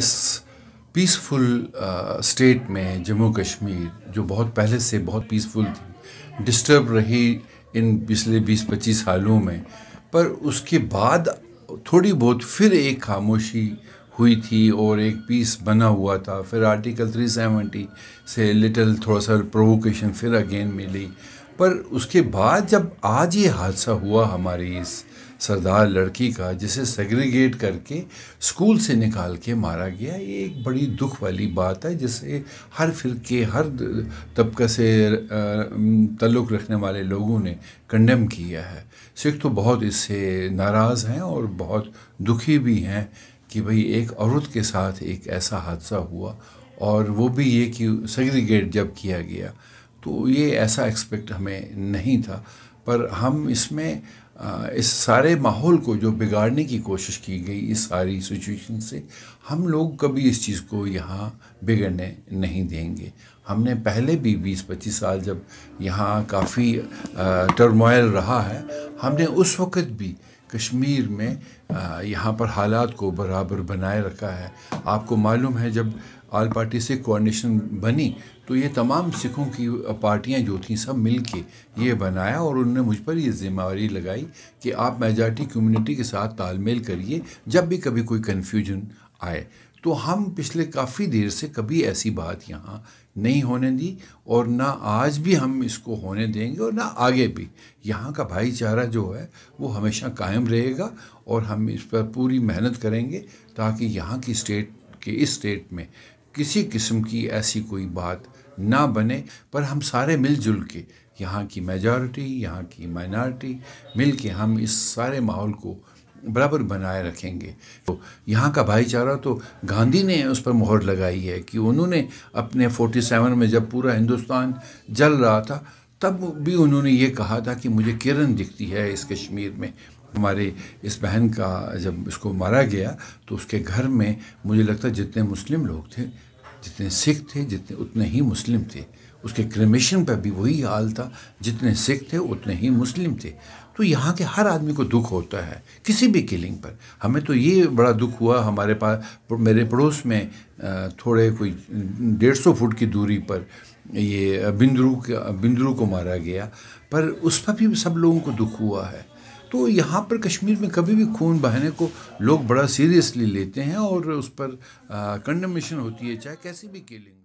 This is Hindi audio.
इस पीसफुल स्टेट uh, में जम्मू कश्मीर जो बहुत पहले से बहुत पीसफुल थी डिस्टर्ब रही इन पिछले 20-25 सालों में पर उसके बाद थोड़ी बहुत फिर एक खामोशी हुई थी और एक पीस बना हुआ था फिर आर्टिकल 370 से लिटिल थोड़ा सा प्रोवोकेशन फिर अगेन मिली पर उसके बाद जब आज ये हादसा हुआ हमारी इस सरदार लड़की का जिसे सेग्रीगेट करके स्कूल से निकाल के मारा गया ये एक बड़ी दुख वाली बात है जिसे हर फिरके हर तबके से तल्लुक़ रखने वाले लोगों ने कंडेम किया है सिख तो बहुत इससे नाराज़ हैं और बहुत दुखी भी हैं कि भाई एक औरत के साथ एक ऐसा हादसा हुआ और वो भी ये कि सेग्रीगेट जब किया गया तो ये ऐसा एक्सपेक्ट हमें नहीं था पर हम इसमें इस सारे माहौल को जो बिगाड़ने की कोशिश की गई इस सारी सिचुएशन से हम लोग कभी इस चीज़ को यहाँ बिगड़ने नहीं देंगे हमने पहले भी 20-25 साल जब यहाँ काफ़ी टर्मोइल रहा है हमने उस वक़्त भी कश्मीर में यहाँ पर हालात को बराबर बनाए रखा है आपको मालूम है जब आल पार्टी से कोऑर्डिनेशन बनी तो ये तमाम सिखों की पार्टियाँ जो थी सब मिल के ये बनाया और उन्होंने मुझ पर ये जिम्मेवारी लगाई कि आप मेजॉरिटी कम्युनिटी के साथ तालमेल करिए जब भी कभी कोई कन्फ्यूजन आए तो हम पिछले काफ़ी देर से कभी ऐसी बात यहाँ नहीं होने दी और ना आज भी हम इसको होने देंगे और ना आगे भी यहाँ का भाईचारा जो है वो हमेशा कायम रहेगा और हम इस पर पूरी मेहनत करेंगे ताकि यहाँ की स्टेट के इस स्टेट में किसी किस्म की ऐसी कोई बात ना बने पर हम सारे मिलजुल के यहाँ की मेजॉरिटी यहाँ की माइनॉरिटी मिल के हम इस सारे माहौल को बराबर बनाए रखेंगे तो यहाँ का भाईचारा तो गांधी ने उस पर मोहर लगाई है कि उन्होंने अपने 47 में जब पूरा हिंदुस्तान जल रहा था तब भी उन्होंने ये कहा था कि मुझे किरण दिखती है इस कश्मीर में हमारे इस बहन का जब इसको मारा गया तो उसके घर में मुझे लगता जितने मुस्लिम लोग थे जितने सिख थे जितने उतने ही मुस्लिम थे उसके क्रिमेशन पर भी वही हाल था जितने सिख थे उतने ही मुस्लिम थे तो यहाँ के हर आदमी को दुख होता है किसी भी किलिंग पर हमें तो ये बड़ा दुख हुआ हमारे पास मेरे पड़ोस में थोड़े कोई डेढ़ सौ फुट की दूरी पर ये बिंद्रू बिंदरू को मारा गया पर उस पर भी सब लोगों को दुख हुआ है तो यहाँ पर कश्मीर में कभी भी खून बहने को लोग बड़ा सीरियसली लेते हैं और उस पर कंडमेशन होती है चाहे कैसी भी केलिंग